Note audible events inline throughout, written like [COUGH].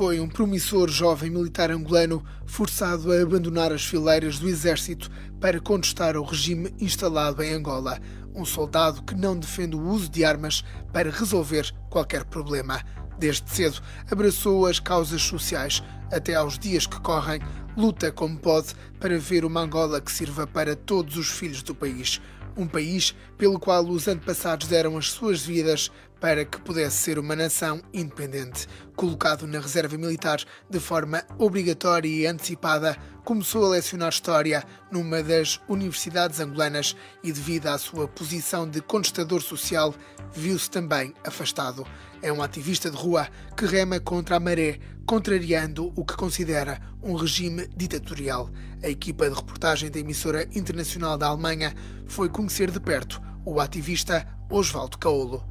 foi um promissor jovem militar angolano forçado a abandonar as fileiras do exército para contestar o regime instalado em Angola. Um soldado que não defende o uso de armas para resolver qualquer problema. Desde cedo abraçou as causas sociais. Até aos dias que correm, luta como pode para ver uma Angola que sirva para todos os filhos do país um país pelo qual os antepassados deram as suas vidas para que pudesse ser uma nação independente. Colocado na reserva militar de forma obrigatória e antecipada, começou a lecionar História numa das universidades angolanas e, devido à sua posição de contestador social, viu-se também afastado. É um ativista de rua que rema contra a maré, contrariando o que considera um regime ditatorial. A equipa de reportagem da emissora internacional da Alemanha foi conhecer de perto o ativista Oswaldo Caolo.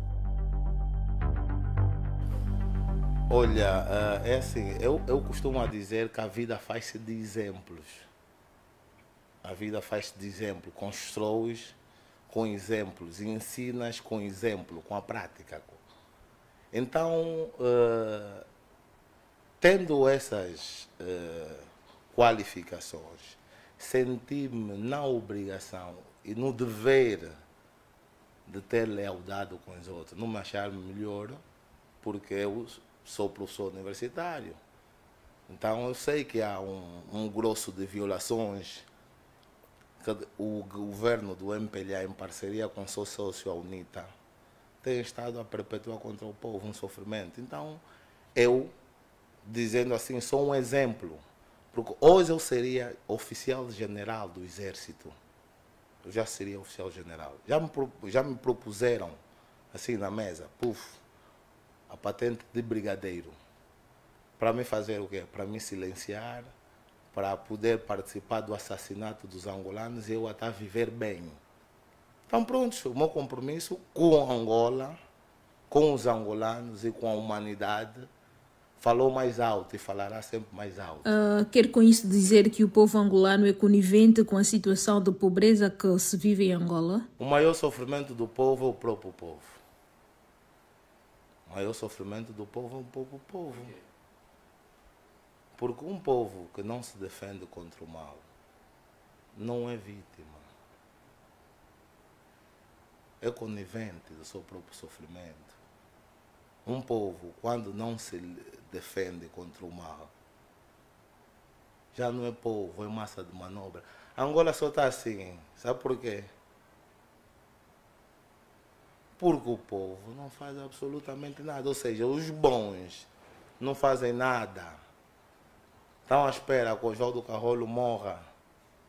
Olha, ah, é assim, eu, eu costumo dizer que a vida faz-se de exemplos. A vida faz-se de exemplo. Constróis com exemplos, ensinas com exemplo, com a prática. Então, uh, tendo essas uh, qualificações, senti-me na obrigação e no dever de ter lealdade com os outros, não me achar melhor, porque eu sou professor universitário. Então eu sei que há um, um grosso de violações que o governo do MPLA, em parceria com o seu sócio, a UNITA, tem estado a perpetuar contra o povo um sofrimento. Então eu, dizendo assim, sou um exemplo. Porque hoje eu seria oficial general do Exército. Eu já seria oficial general. Já me, já me propuseram, assim, na mesa, puf, a patente de brigadeiro. Para me fazer o quê? Para me silenciar, para poder participar do assassinato dos angolanos e eu até tá viver bem. Então, pronto, o meu compromisso com Angola, com os angolanos e com a humanidade falou mais alto e falará sempre mais alto. Uh, quer com isso dizer que o povo angolano é conivente com a situação de pobreza que se vive em Angola? O maior sofrimento do povo é o próprio povo maior sofrimento do povo é um povo povo. Porque um povo que não se defende contra o mal não é vítima. É conivente do seu próprio sofrimento. Um povo, quando não se defende contra o mal, já não é povo, é massa de manobra. A Angola só está assim. Sabe por quê? Porque o povo não faz absolutamente nada. Ou seja, os bons não fazem nada. Estão tá à espera que o do Carrolo morra.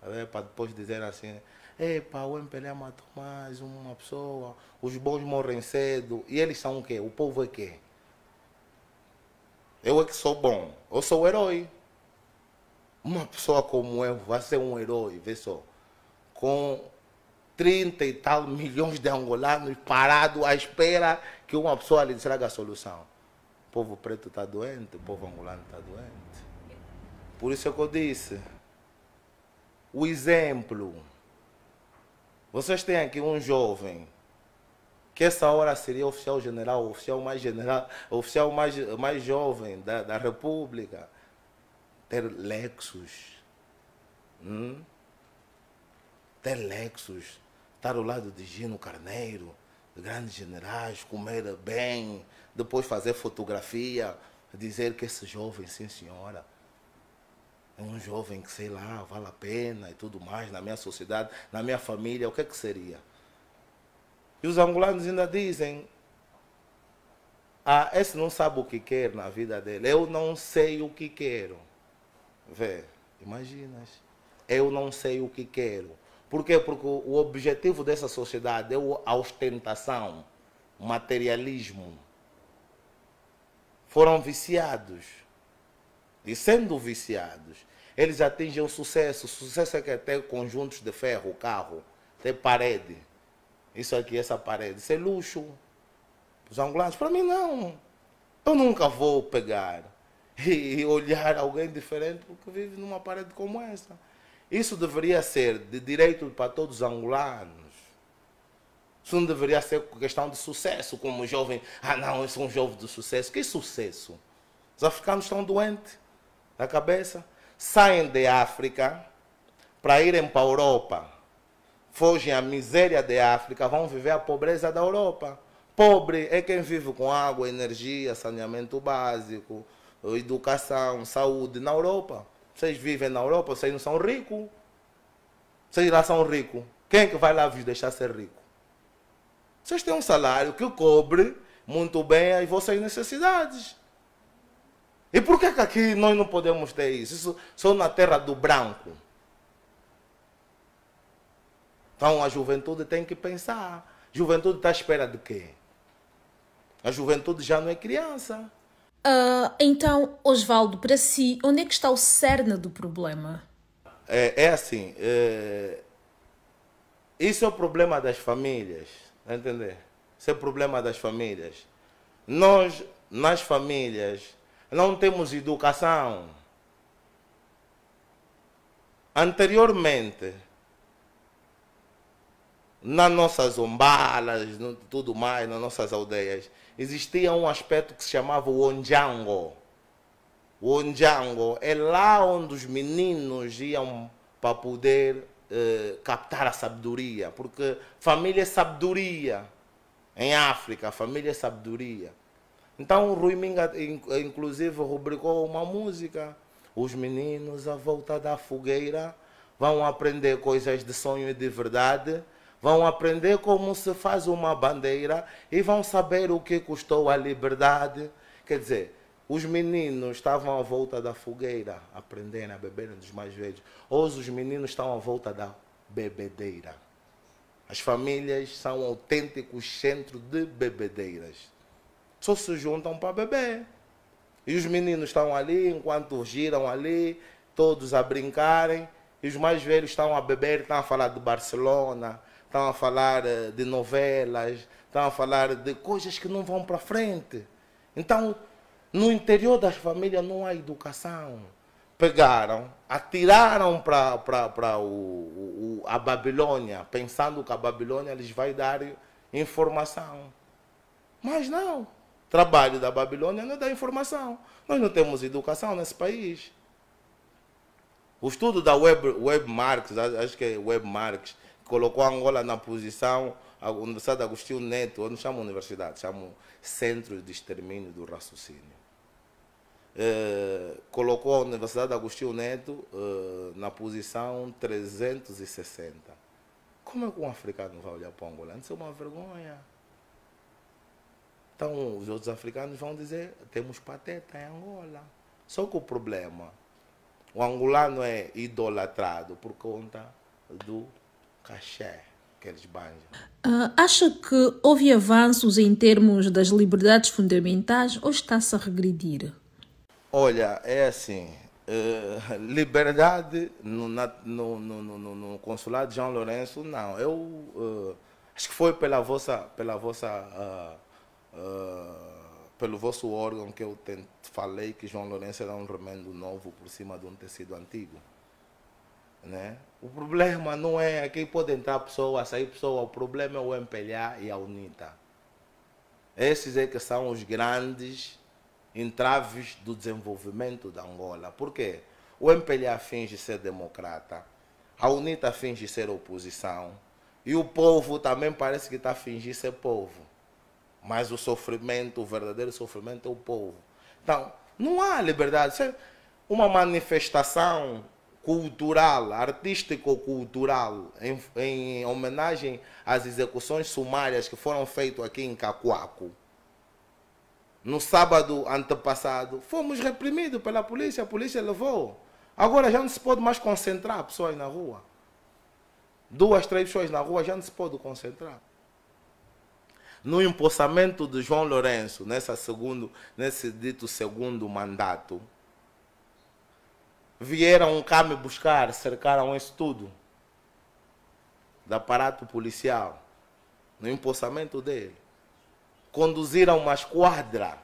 Tá Para depois dizer assim, epa, o MPL matou mais uma pessoa, os bons morrem cedo. E eles são o quê? O povo é quê? Eu é que sou bom, eu sou o herói. Uma pessoa como eu vai ser um herói, vê só. Com 30 e tal milhões de angolanos parados à espera que uma pessoa lhe traga a solução. O povo preto está doente, o povo angolano está doente. Por isso é que eu disse. O exemplo. Vocês têm aqui um jovem que essa hora seria oficial general, oficial mais general, oficial mais, mais jovem da, da República. Ter Lexus. Hum? Ter Lexus estar tá ao lado de Gino Carneiro, de grandes generais, comer bem, depois fazer fotografia, dizer que esse jovem, sim senhora, é um jovem que, sei lá, vale a pena e tudo mais, na minha sociedade, na minha família, o que é que seria? E os angolanos ainda dizem, ah, esse não sabe o que quer na vida dele, eu não sei o que quero. Vê, imaginas, eu não sei o que quero. Por quê? Porque o objetivo dessa sociedade é a ostentação, o materialismo. Foram viciados. E sendo viciados, eles atingem o sucesso. O sucesso é que até ter conjuntos de ferro, carro, ter parede. Isso aqui, essa parede, isso é luxo. Os angolanos, para mim não. Eu nunca vou pegar e olhar alguém diferente porque vive numa parede como essa. Isso deveria ser de direito para todos os angolanos. Isso não deveria ser questão de sucesso, como jovem. Ah, não, eu sou um jovem de sucesso. Que sucesso? Os africanos estão doentes da cabeça. Saem de África para irem para a Europa. Fogem à miséria da África, vão viver a pobreza da Europa. Pobre é quem vive com água, energia, saneamento básico, educação, saúde na Europa. Vocês vivem na Europa, vocês não são ricos. Vocês lá são ricos. Quem é que vai lá vos deixar ser rico? Vocês têm um salário que cobre muito bem as vossas necessidades. E por que, que aqui nós não podemos ter isso? Isso só na terra do branco. Então a juventude tem que pensar. Juventude está à espera de quê? A juventude já não é criança. Uh, então, Osvaldo, para si, onde é que está o cerne do problema? É, é assim, é... isso é o problema das famílias, tá entender? Isso é o problema das famílias. Nós, nas famílias, não temos educação. Anteriormente, nas nossas umbalas, tudo mais, nas nossas aldeias, existia um aspecto que se chamava o Onjango. O Onjango é lá onde os meninos iam para poder eh, captar a sabedoria, porque família é sabedoria. Em África, família é sabedoria. Então, o Rui Minga, inclusive, rubricou uma música. Os meninos, à volta da fogueira, vão aprender coisas de sonho e de verdade Vão aprender como se faz uma bandeira e vão saber o que custou a liberdade. Quer dizer, os meninos estavam à volta da fogueira, aprendendo a beber dos mais velhos. Hoje os meninos estão à volta da bebedeira. As famílias são autênticos centros de bebedeiras. Só se juntam para beber. E os meninos estão ali, enquanto giram ali, todos a brincarem. E os mais velhos estão a beber, estão a falar de Barcelona, estão a falar eh, de novelas, estão a falar de coisas que não vão para frente. Então, no interior das famílias não há educação. Pegaram, atiraram para a Babilônia, pensando que a Babilônia lhes vai dar informação. Mas não. Trabalho da Babilônia não é da informação. Nós não temos educação nesse país. O estudo da Web, Web Marx, acho que é Web Marx, colocou Angola na posição, a Universidade Agostinho Neto, eu não chamo universidade, chamo Centro de Extermínio do Raciocínio. Eh, colocou a Universidade Agostinho Neto eh, na posição 360. Como é que um africano vai olhar para o angolano? Isso é uma vergonha. Então, os outros africanos vão dizer: temos pateta em Angola. Só que o problema, o angolano é idolatrado por conta do Caché, aquele é de Uh, acha que houve avanços em termos das liberdades fundamentais ou está-se a regredir? Olha, é assim. Uh, liberdade no, na, no, no, no, consulado de João Lourenço, não. Eu uh, acho que foi pela vossa, pela vossa, ah, ah, pelo vosso órgão que eu tente, falei que João Lourenço era um remendo novo por cima de um tecido antigo, né? O problema não é aqui pode entrar pessoa, sair pessoa, o problema é o MPLA e a UNITA. Esses é que são os grandes entraves do desenvolvimento da Angola. Por quê? O MPLA finge ser democrata, a UNITA finge ser oposição e o povo também parece que está a fingir ser povo. Mas o sofrimento, o verdadeiro sofrimento é o povo. Então, não há liberdade. É uma manifestação cultural, artístico-cultural, em, em, homenagem às execuções sumárias que foram feitas aqui em Cacoaco. No sábado antepassado, fomos reprimidos pela polícia, a polícia levou. Agora já não se pode mais concentrar pessoas na rua. Duas, três pessoas na rua já não se pode concentrar. No empossamento de João Lourenço, nessa segundo, nesse dito segundo mandato, Vieram um carro me buscar, cercaram isso tudo. Do aparato policial. No empossamento dele. Conduziram uma esquadra.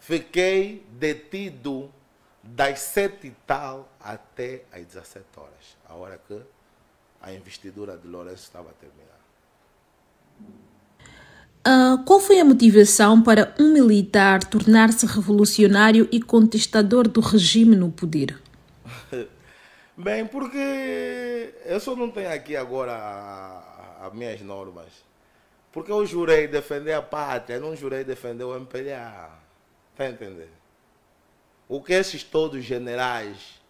Fiquei detido das sete e tal até às 17 horas. A hora que a investidura de Lourenço estava terminada. Uh, qual foi a motivação para um militar tornar-se revolucionário e contestador do regime no poder? [LAUGHS] Bem, porque eu só não tenho aqui agora as minhas normas. Porque eu jurei defender a pátria, não jurei defender o MPLA. Está entendendo? O que esses todos generais,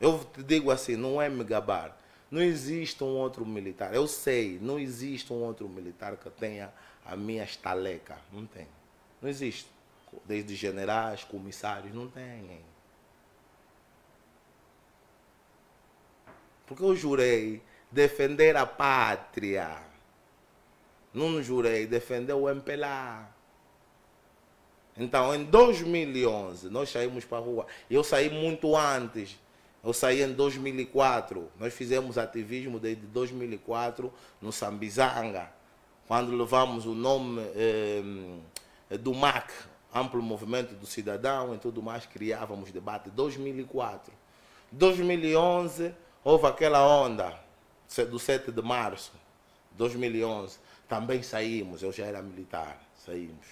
eu te digo assim, não é me gabar. Não existe um outro militar, eu sei, não existe um outro militar que tenha a minha estaleca. Não tem. Não existe. Desde generais, comissários, não tem. Porque eu jurei defender a pátria. Não jurei defender o MPLA. Então, em 2011, nós saímos para a rua. Eu saí muito antes. Eu saí em 2004. Nós fizemos ativismo desde 2004 no Sambizanga quando levamos o nome eh, eh do MAC, Amplo Movimento do Cidadão, e tudo mais, criávamos debate. 2004. 2011, houve aquela onda do 7 de março 2011. Também saímos, eu já era militar, saímos.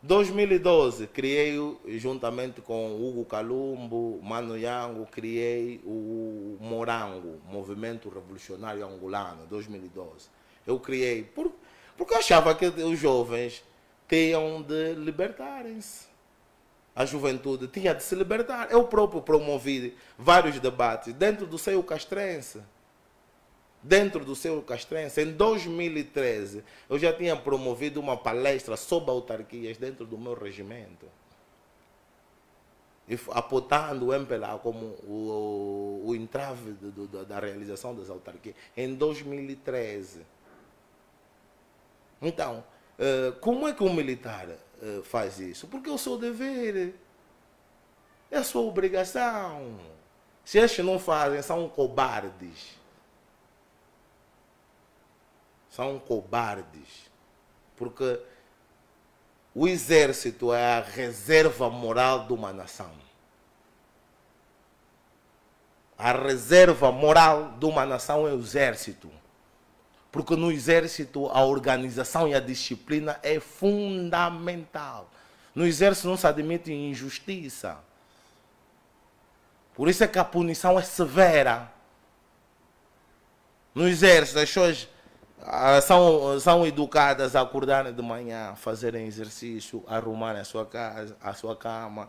2012, criei, juntamente com Hugo Calumbo, Mano Yango, criei o Morango, Movimento Revolucionário Angolano, 2012 eu criei. Por, porque eu achava que os jovens tinham de libertarem-se. A juventude tinha de se libertar. Eu próprio promovi vários debates dentro do seu castrense. Dentro do seu castrense, em 2013, eu já tinha promovido uma palestra sobre autarquias dentro do meu regimento. E apontando o MPLA como o, o, o entrave do, do, da realização das autarquias, em 2013. Então, eh, como é que um militar eh, faz isso? Porque é o seu dever, é a sua obrigação. Se estes não fazem, são cobardes. São cobardes. Porque o exército é a reserva moral de uma nação. A reserva moral de uma nação é o exército. Porque no exército a organização e a disciplina é fundamental. No exército não se admite injustiça. Por isso é que a punição é severa. No exército, as pessoas ah, são, são educadas a acordarem de manhã, fazerem exercício, arrumarem a sua casa, a sua cama,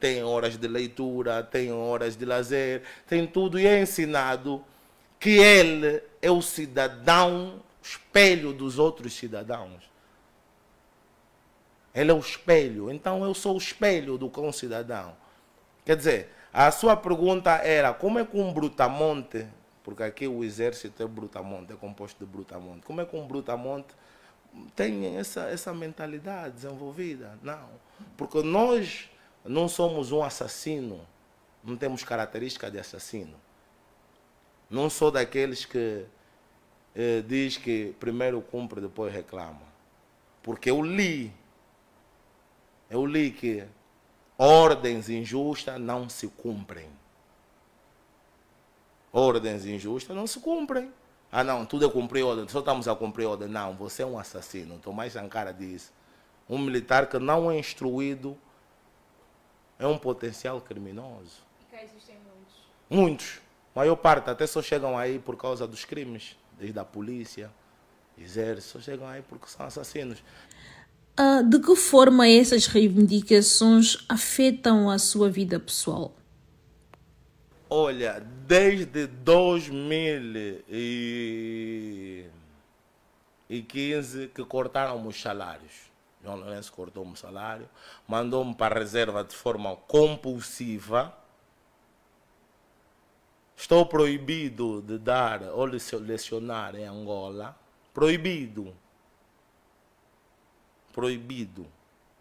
tem hum, horas de leitura, tem horas de lazer, tem tudo e é ensinado que ele é o cidadão espelho dos outros cidadãos. Ele é o espelho, então eu sou o espelho do concidadão. Quer dizer, a sua pergunta era como é que um brutamonte, porque aqui o exército é brutamonte, é composto de brutamonte, como é que um brutamonte tem essa, essa mentalidade desenvolvida? Não, porque nós não somos um assassino, não temos característica de assassino. Não sou daqueles que eh, diz que primeiro cumpre, depois reclama. Porque eu li, eu li que ordens injustas não se cumprem. Ordens injustas não se cumprem. Ah, não, tudo é cumprir ordem, só estamos a cumprir ordem. Não, você é um assassino. Tomás cara diz: um militar que não é instruído é um potencial criminoso. E cá existem muitos. Muitos maior parte até só chegam aí por causa dos crimes, desde a polícia, exército, só chegam aí porque são assassinos. Ah, de que forma essas reivindicações afetam a sua vida pessoal? Olha, desde 2015 que cortaram os salários. João Lourenço cortou-me o salário, mandou-me para a reserva de forma compulsiva Estou proibido de dar ou lecionar em Angola. Proibido. Proibido.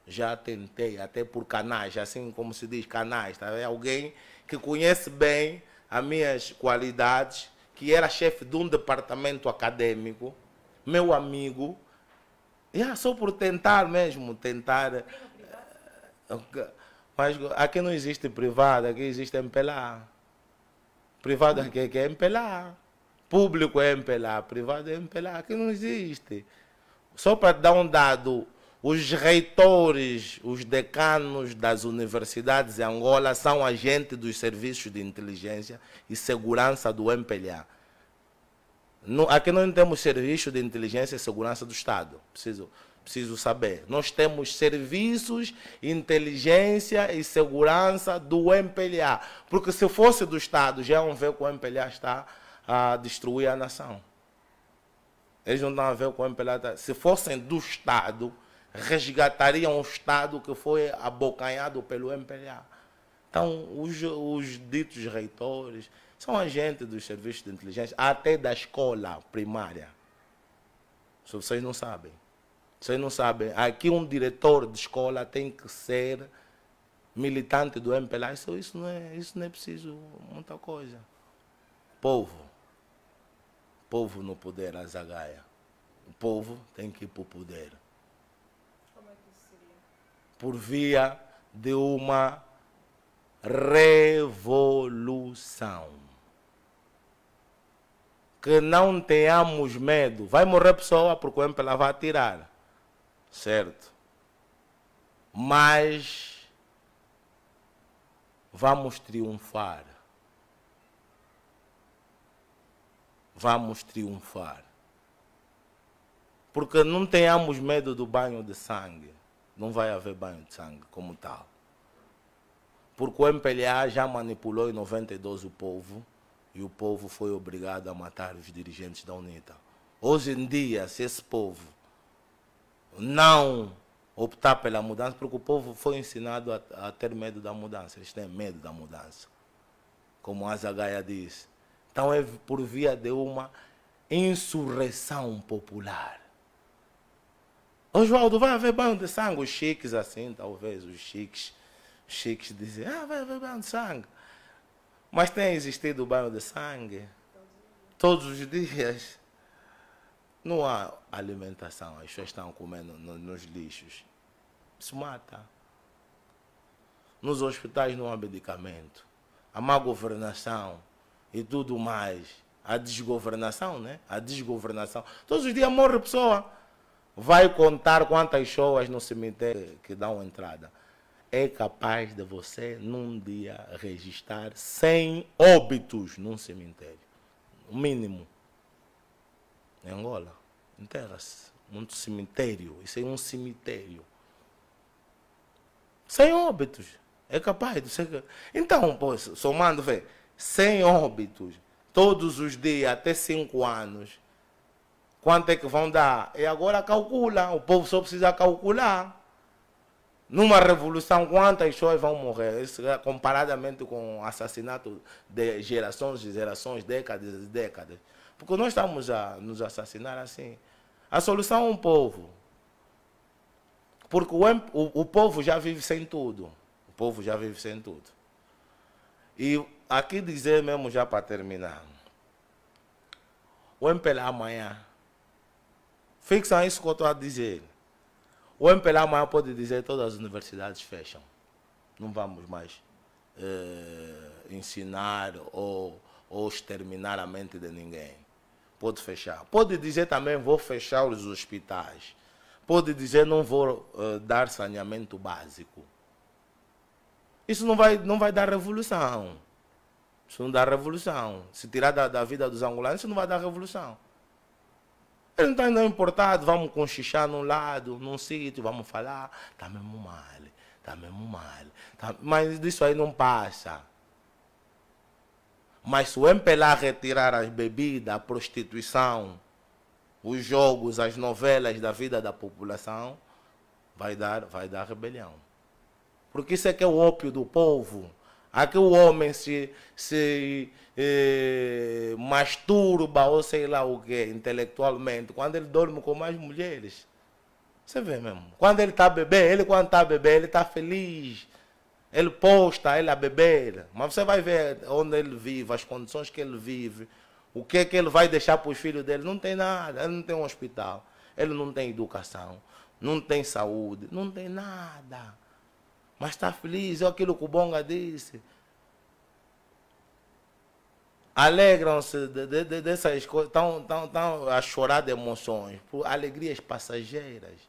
Já tentei, até por canais, assim como se diz canais, tá? É alguém que conhece bem as minhas qualidades, que era chefe de um departamento acadêmico, meu amigo. Yeah, só por tentar mesmo, tentar. Eh, eh, mas aqui não existe privado, aqui existe MPLA. É é privado é, é MPLA. Público é MPLA, privado é MPLA. Aqui não existe. Só para dar um dado, os reitores, os decanos das universidades em Angola são agentes dos serviços de inteligência e segurança do MPLA. No, aqui não temos serviço de inteligência e segurança do Estado. Preciso preciso saber. Nós temos serviços, inteligência e segurança do MPLA. Porque se fosse do Estado, já vão ver que o MPLA está a destruir a nação. Eles não estão a ver com o MPLA. Está... Se fossem do Estado, resgatariam o Estado que foi abocanhado pelo MPLA. Então, os, os ditos reitores são agentes dos serviços de inteligência, até da escola primária. Se vocês não sabem. Vocês não sabem. Aqui um diretor de escola tem que ser militante do MPLA. Isso, isso, não, é, isso não é preciso muita coisa. Povo. Povo no poder, Azagaia. O povo tem que ir para o poder. Como é que isso seria? Por via de uma revolução. Que não tenhamos medo. Vai morrer pessoa porque o MPLA vai atirar certo? Mas vamos triunfar. Vamos triunfar. Porque não tenhamos medo do banho de sangue. Não vai haver banho de sangue como tal. Porque o MPLA já manipulou em 92 o povo e o povo foi obrigado a matar os dirigentes da UNITA. Hoje em dia, se esse povo não optar pela mudança, porque o povo foi ensinado a, a ter medo da mudança. Eles têm medo da mudança. Como a Zagaia diz. Então é por via de uma insurreição popular. Oswaldo, vai haver banho de sangue. Os chiques, assim, talvez, os chiques, chiques dizem, ah, vai haver banho de sangue. Mas tem existido banho de sangue? Todos os dias. Não há alimentação, as pessoas estão comendo nos lixos. Isso mata. Nos hospitais não há medicamento. A má governação e tudo mais. A desgovernação, né? A desgovernação. Todos os dias morre pessoa. Vai contar quantas pessoas no cemitério que dão entrada. É capaz de você, num dia, registrar 100 óbitos num cemitério. O mínimo em Angola. Enterra-se. Muito cemitério. Isso é um cemitério. Sem óbitos. É capaz de ser. Então, pô, somando, vê, sem óbitos, todos os dias, até cinco anos, quanto é que vão dar? E agora calcula. O povo só precisa calcular. Numa revolução, quantas pessoas vão morrer? Isso é comparadamente com o assassinato de gerações e gerações, décadas e décadas. Porque nós estamos a nos assassinar assim. A solução é um povo. Porque o, o, o povo já vive sem tudo. O povo já vive sem tudo. E aqui dizer mesmo, já para terminar. O MPLA amanhã. Fixam isso que eu estou a dizer. O MPLA amanhã pode dizer todas as universidades fecham. Não vamos mais eh, ensinar ou, ou exterminar a mente de ninguém pode fechar. Pode dizer também vou fechar os hospitais. Pode dizer não vou uh, dar saneamento básico. Isso não vai, não vai dar revolução. Isso não dá revolução. Se tirar da, da vida dos angolanos, isso não vai dar revolução. Ele não está nem importado, vamos conchichar num lado, num sítio, vamos falar, está mesmo mal, está mesmo mal. Tá... Mas isso aí não passa. Mas se o MPLA retirar as bebidas, a prostituição, os jogos, as novelas da vida da população, vai dar, vai dar rebelião. Porque isso é que é o ópio do povo. Aqui o homem se, se eh, masturba, ou sei lá o que, intelectualmente, quando ele dorme com mais mulheres. Você vê mesmo. Quando ele está bebendo, ele quando está bebendo, ele está feliz. Ele posta ele a beber, mas você vai ver onde ele vive, as condições que ele vive, o que é que ele vai deixar para os filhos dele. Não tem nada, ele não tem um hospital, ele não tem educação, não tem saúde, não tem nada. Mas está feliz, é aquilo que o Bonga disse. Alegram-se de, de, de, dessas coisas, estão tão, tão a chorar de emoções, por alegrias passageiras.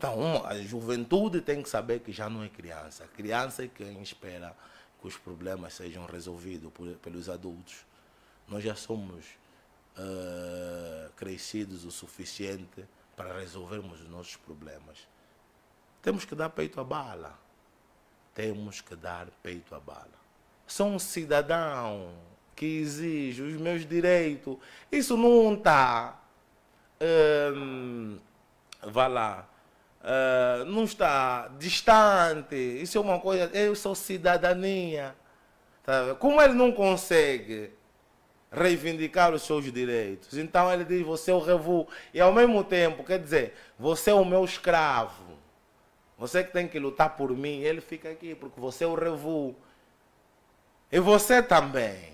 Então, uma, a juventude tem que saber que já não é criança. A criança é quem espera que os problemas sejam resolvidos por, pelos adultos. Nós já somos uh, crescidos o suficiente para resolvermos os nossos problemas. Temos que dar peito à bala. Temos que dar peito à bala. Sou um cidadão que exige os meus direitos. Isso não está. Hum, vá lá uh, não está distante. Isso é uma coisa. Eu sou cidadania. Sabe? Tá? Como ele não consegue reivindicar os seus direitos, então ele diz: Você é o revu. E ao mesmo tempo, quer dizer, você é o meu escravo. Você que tem que lutar por mim. Ele fica aqui porque você é o revu. E você também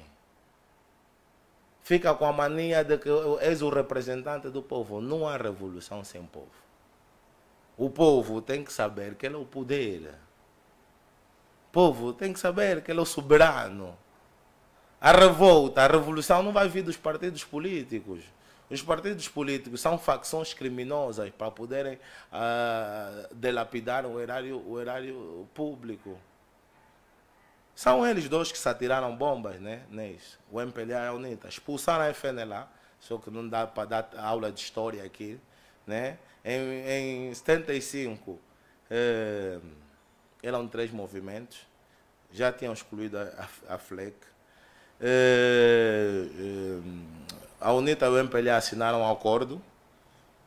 fica com a mania de que és o representante do povo. Não há revolução sem povo. O povo tem que saber que ele é o poder. O povo tem que saber que ele é o soberano. A revolta, a revolução não vai vir dos partidos políticos. Os partidos políticos são facções criminosas para poderem uh, delapidar o erário, o erário público. São eles dois que se atiraram bombas, né? Neis, o MPLA e a UNITA. Expulsaram a FNLA, só que não dá para dar aula de história aqui. Né? Em, em 75 eh, eram três movimentos, já tinham excluído a, a, FLEC. Eh, eh, a UNITA e o MPLA assinaram um acordo,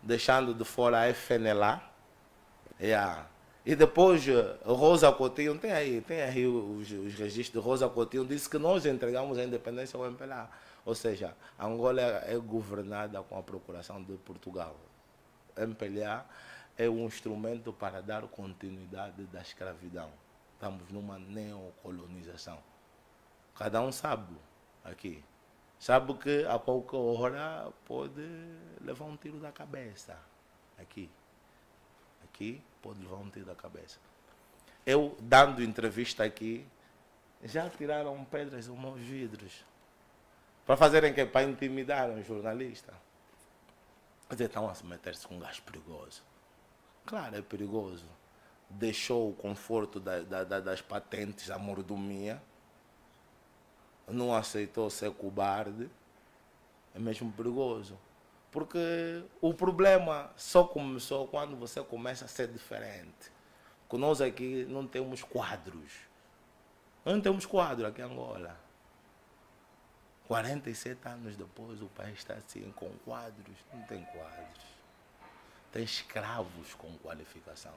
deixando de fora a FNLA. Yeah. E depois, eh, Rosa Coutinho, tem aí, tem aí os, os registros de Rosa Coutinho, disse que nós entregamos a independência ao MPLA. Ou seja, Angola é, é governada com a procuração de Portugal. MPLA é um instrumento para dar continuidade da escravidão. Estamos numa neocolonização. Cada um sabe aqui. Sabe que a qualquer hora pode levar um tiro da cabeça. Aqui. Aqui pode levar um tiro da cabeça. Eu, dando entrevista aqui, já tiraram pedras ou meus vidros. Para fazerem que? Para intimidar um jornalista. Mas estão a se meter-se com um gajo perigoso. Claro, é perigoso. Deixou o conforto da, da, da, das patentes, da mordomia. Não aceitou ser cobarde. É mesmo perigoso. Porque o problema só começou quando você começa a ser diferente. Conosco nós aqui não temos quadros. Não temos quadro aqui em Angola 47 anos depois, o país está assim, com quadros. Não tem quadros. Tem escravos com qualificação.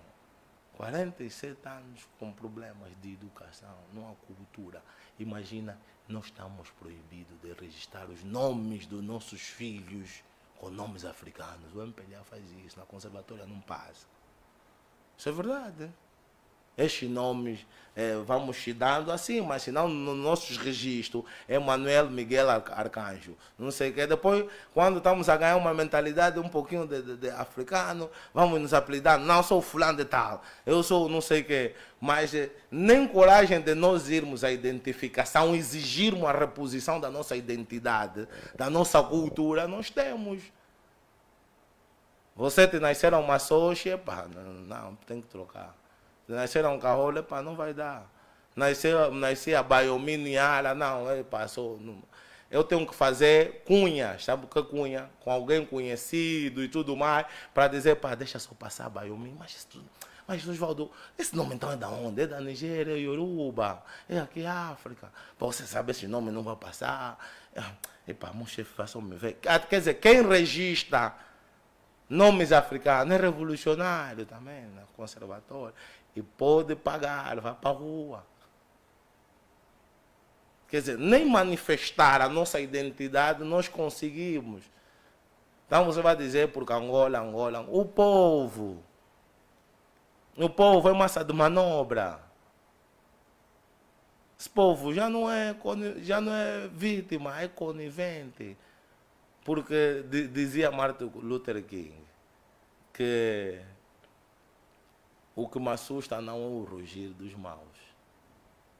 47 anos com problemas de educação, não há cultura. Imagina, nós estamos proibidos de registrar os nomes dos nossos filhos com nomes africanos. O MPLA faz isso, na conservatória não passa. Isso é verdade. Estes nomes é, vamos te dando assim, mas senão no nossos registros é Manuel Miguel Arcanjo. Não sei o que. Depois, quando estamos a ganhar uma mentalidade um pouquinho de, de, de africano, vamos nos apelidar. Não, sou fulano de tal, eu sou não sei o que. Mas é, nem coragem de nós irmos à identificação, exigirmos a reposição da nossa identidade, da nossa cultura, nós temos. Você te nasceram uma soja, pá, não, não, tem que trocar. Nascer um carro, para não vai dar. Nascer, nascer a Baiomini, não, é, passou. Eu tenho que fazer cunha, sabe o que é cunha? Com alguém conhecido e tudo mais, para dizer, para deixa só passar a baiomini, mas tudo. Mas, Osvaldo, esse nome então é da onde? É da Nigéria, é Yoruba, é aqui é África. você saber esse nome não vai passar. Epa, para meu chefe, faça me ver. Quer dizer, quem registra nomes africanos, é revolucionário também, na é conservador. E pode pagar, vai para a rua. Quer dizer, nem manifestar a nossa identidade nós conseguimos. Então você vai dizer porque Angola, Angola, o povo. O povo é massa de manobra. Esse povo já não é, já não é vítima, é conivente. Porque dizia Martin Luther King, que o que me assusta não é o rugir dos maus.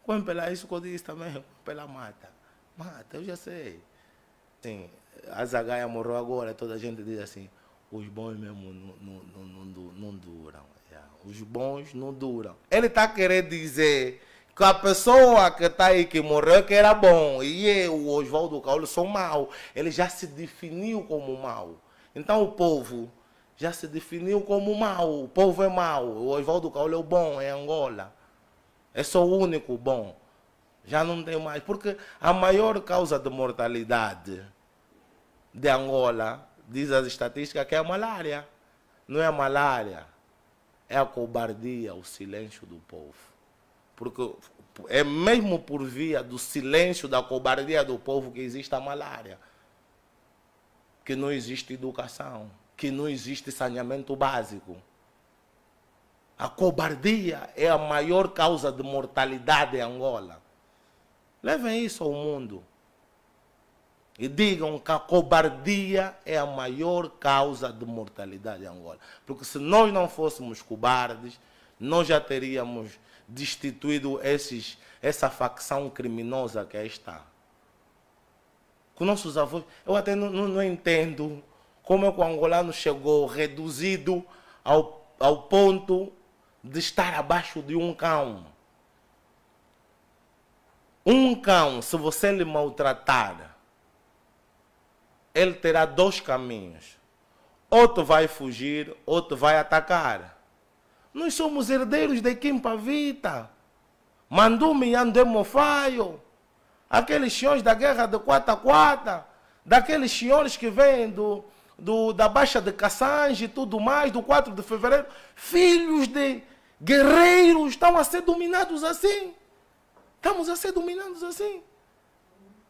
Quando pela isso que eu disse também, pela mata. Mata, eu já sei. Sim, a Zagaia morreu agora, toda a gente diz assim, os bons mesmo não, não, não, não duram. Yeah. Os bons não duram. Ele está querendo dizer que a pessoa que está aí, que morreu, que era bom, e eu, Oswaldo Caule, sou mau. Ele já se definiu como mau. Então o povo já se definiu como mau. O povo é mau. O Oswaldo Caule é o bom, é Angola. É só o único bom. Já não tem mais. Porque a maior causa de mortalidade de Angola, diz as estatísticas, que é a malária. Não é a malária. É a cobardia, o silêncio do povo. Porque é mesmo por via do silêncio, da cobardia do povo que existe a malária. Que não existe educação que não existe saneamento básico. A cobardia é a maior causa de mortalidade em Angola. Levem isso ao mundo. E digam que a cobardia é a maior causa de mortalidade em Angola. Porque se nós não fôssemos cobardes, nós já teríamos destituído esses, essa facção criminosa que aí está. Com nossos avós, eu até não, não, não entendo como é que o angolano chegou reduzido ao, ao ponto de estar abaixo de um cão. Um cão, se você lhe maltratar, ele terá dois caminhos. Ou tu vai fugir, ou tu vai atacar. Nós somos herdeiros de Quimpa Vita. Mandume e Andemofaio. Aqueles senhores da guerra de Quata Quata. Daqueles senhores que vêm do, do, da Baixa de Cassange e tudo mais, do 4 de fevereiro, filhos de guerreiros estão a ser dominados assim. Estamos a ser dominados assim.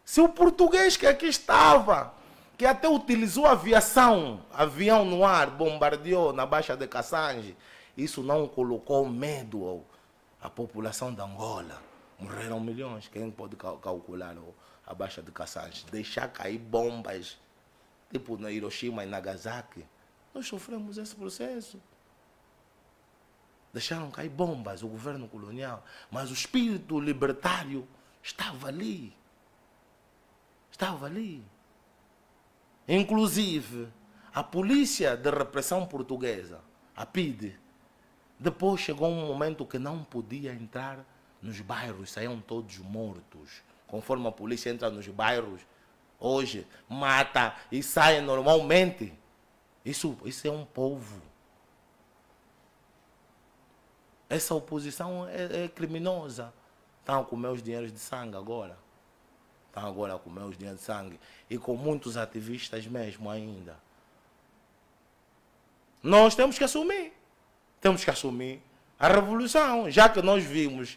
Se o português que aqui estava, que até utilizou aviação, avião no ar, bombardeou na Baixa de Cassange, isso não colocou medo à população de Angola. Morreram milhões. Quem pode calcular a Baixa de Cassange? Deixar cair bombas tipo na Hiroshima e Nagasaki, nós sofremos esse processo. Deixaram cair bombas, o governo colonial, mas o espírito libertário estava ali. Estava ali. Inclusive, a polícia de repressão portuguesa, a PIDE, depois chegou um momento que não podia entrar nos bairros, saíam todos mortos. Conforme a polícia entra nos bairros, hoje mata e sai normalmente. Isso, isso é um povo. Essa oposição é, é criminosa. Estão com meus dinheiros de sangue agora. Estão agora com meus dinheiros de sangue. E com muitos ativistas mesmo ainda. Nós temos que assumir. Temos que assumir a revolução. Já que nós vimos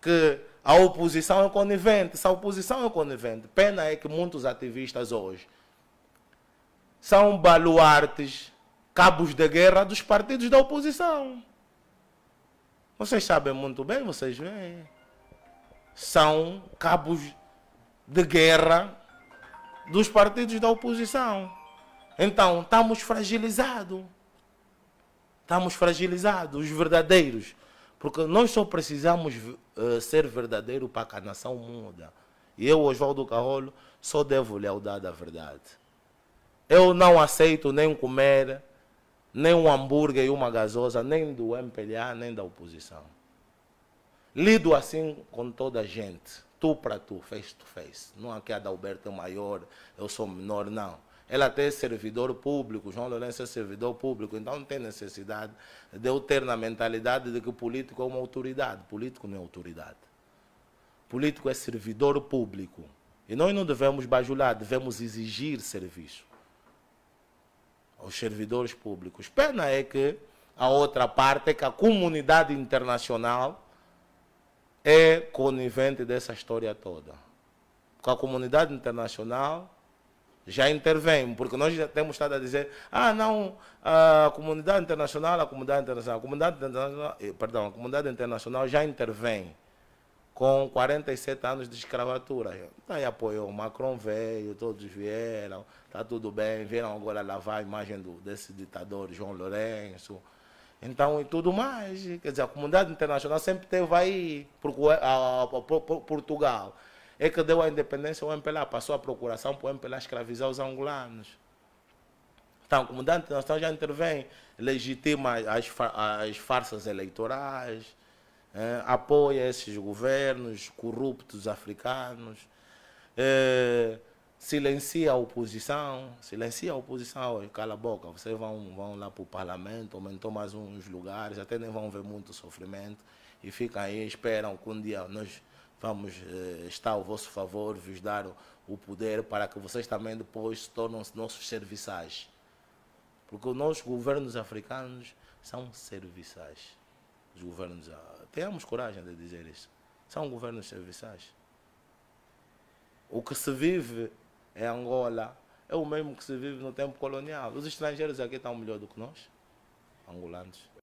que a oposição é conivente. Se a oposição é conivente, pena é que muitos ativistas hoje são baluartes, cabos de guerra dos partidos da oposição. Vocês sabem muito bem, vocês veem. São cabos de guerra dos partidos da oposição. Então, estamos fragilizados. Estamos fragilizados, os verdadeiros. Porque nós só precisamos eh, ser verdadeiro para que a nação muda. E eu, Oswaldo Carrolo, só devo lealdade à verdade. Eu não aceito nem comer, nem um hambúrguer e uma gasosa, nem do MPLA, nem da oposição. Lido assim com toda a gente. Tu para tu, face to face. Não que a da Alberto é maior, eu sou menor, não. Ela até é servidor público, João Lourenço é servidor público, então não tem necessidade de eu ter na mentalidade de que o político é uma autoridade. político não é autoridade. político é servidor público. E nós não devemos bajular, devemos exigir serviço aos servidores públicos. Pena é que a outra parte é que a comunidade internacional é conivente dessa história toda. Porque a comunidade internacional já intervém, porque nós já temos estado a dizer, ah, não, a comunidade internacional, a comunidade internacional, a comunidade internacional, eh, perdão, a comunidade internacional já intervém com 47 anos de escravatura. Tá aí apoiou, Macron veio, todos vieram, está tudo bem, vieram agora lavar a imagem do, desse ditador João Lourenço, então e tudo mais. Quer dizer, a comunidade internacional sempre teve aí, por, a, a, a, Portugal é que deu a independência ao MPLA, passou a procuração para o MPLA escravizar os angolanos. Então, o comandante nacional já intervém, legitima as, as farsas eleitorais, é, apoia esses governos corruptos africanos, é, silencia a oposição, silencia a oposição, cala a boca, vocês vão, vão lá para o parlamento, aumentou mais uns lugares, até nem vão ver muito sofrimento, e ficam aí, esperam que um dia nós vamos eh, estar ao vosso favor, vos dar o, o poder para que vocês também depois se tornem -se nossos serviçais. Porque nós, governos africanos, são serviçais. Os governos, ah, temos coragem de dizer isso, são governos serviçais. O que se vive em Angola é o mesmo que se vive no tempo colonial. Os estrangeiros aqui estão melhor do que nós, angolanos.